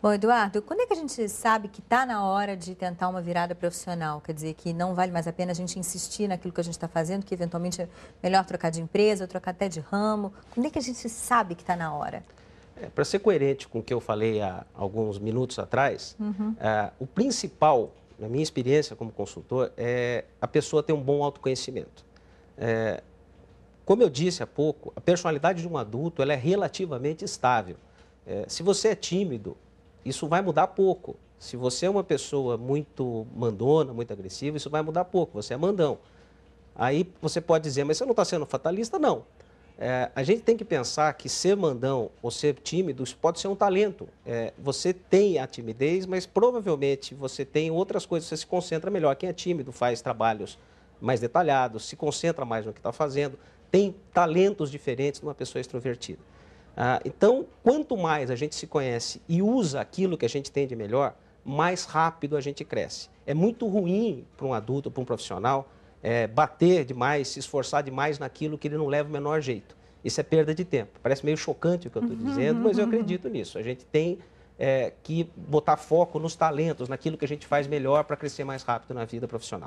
Bom, Eduardo, quando é que a gente sabe que está na hora de tentar uma virada profissional? Quer dizer, que não vale mais a pena a gente insistir naquilo que a gente está fazendo, que eventualmente é melhor trocar de empresa, trocar até de ramo. Quando é que a gente sabe que está na hora? É, Para ser coerente com o que eu falei há alguns minutos atrás, uhum. É, o principal, na minha experiência como consultor, é a pessoa ter um bom autoconhecimento. É, como eu disse há pouco, a personalidade de um adulto ela é relativamente estável. É, se você é tímido, isso vai mudar pouco. Se você é uma pessoa muito mandona, muito agressiva, isso vai mudar pouco. Você é mandão. Aí você pode dizer, mas você não está sendo fatalista? Não. É, a gente tem que pensar que ser mandão ou ser tímido pode ser um talento. É, você tem a timidez, mas provavelmente você tem outras coisas, você se concentra melhor. Quem é tímido faz trabalhos mais detalhados, se concentra mais no que está fazendo, tem talentos diferentes de uma pessoa extrovertida. Ah, então, quanto mais a gente se conhece e usa aquilo que a gente tem de melhor, mais rápido a gente cresce. É muito ruim para um adulto, para um profissional, é, bater demais, se esforçar demais naquilo que ele não leva o menor jeito. Isso é perda de tempo. Parece meio chocante o que eu estou dizendo, mas eu acredito nisso. A gente tem é, que botar foco nos talentos, naquilo que a gente faz melhor para crescer mais rápido na vida profissional.